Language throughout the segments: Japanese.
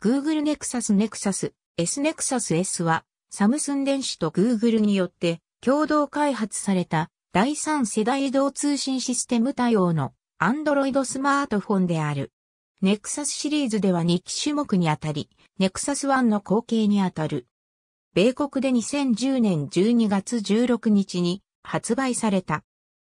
Google Nexus Nexus S Nexus S は、サムスン電子と Google によって共同開発された第三世代移動通信システム対応の Android スマートフォンである。Nexus シリーズでは2機種目にあたり、Nexus One の後継にあたる。米国で2010年12月16日に発売された。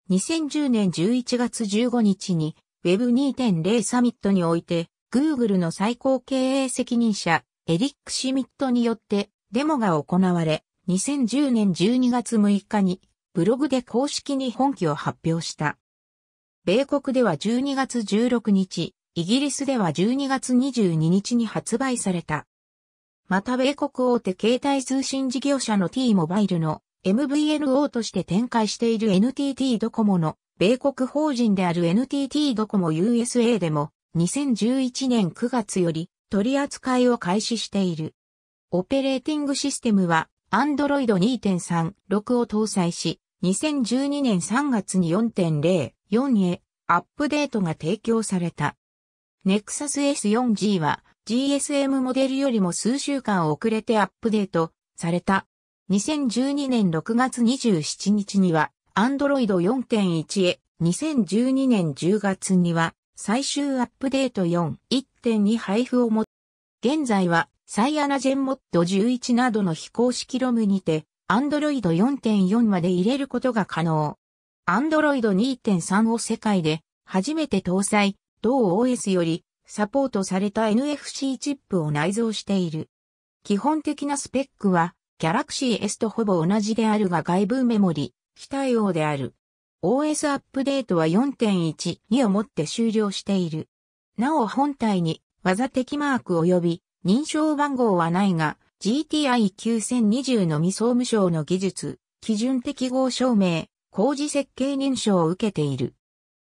2010年11月15日に Web2.0 サミットにおいて Google の最高経営責任者、エリック・シミットによってデモが行われ、2010年12月6日にブログで公式に本気を発表した。米国では12月16日、イギリスでは12月22日に発売された。また米国大手携帯通信事業者の T モバイルの MVNO として展開している NTT ドコモの米国法人である NTT ドコモ USA でも2011年9月より取り扱いを開始している。オペレーティングシステムは Android 2.36を搭載し、2012年3月に4.04へアップデートが提供された。Nexus S4G は GSM モデルよりも数週間遅れてアップデートされた。2012年6月27日には Android 4.1へ、2012年10月には最終アップデート4.1.2配布をも、現在は、サイアナジェンモッド11などの非公式ロムにて、Android 4.4まで入れることが可能。Android 2.3を世界で初めて搭載、同 OS よりサポートされた NFC チップを内蔵している。基本的なスペックは Galaxy S とほぼ同じであるが外部メモリ、非対応である。OS アップデートは4.12をもって終了している。なお本体に技的マーク及び認証番号はないが GTI9020 の未総務省の技術、基準適合証明、工事設計認証を受けている。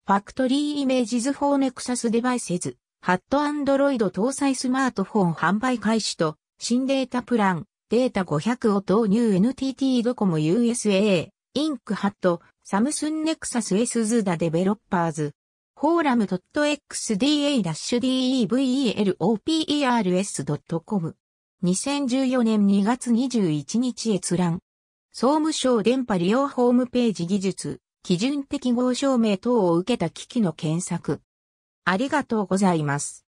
ファクトリーイメージズ4ネクサスデバイセズ、ハットアンドロイド搭載スマートフォン販売開始と、新データプラン、データ500を投入 NTT ドコモ USA、インクハット、サムスンネクサス S ズダデベロッパーズ、フォーラム .xda-developers.com 2014年2月21日閲覧。総務省電波利用ホームページ技術、基準適合証明等を受けた機器の検索。ありがとうございます。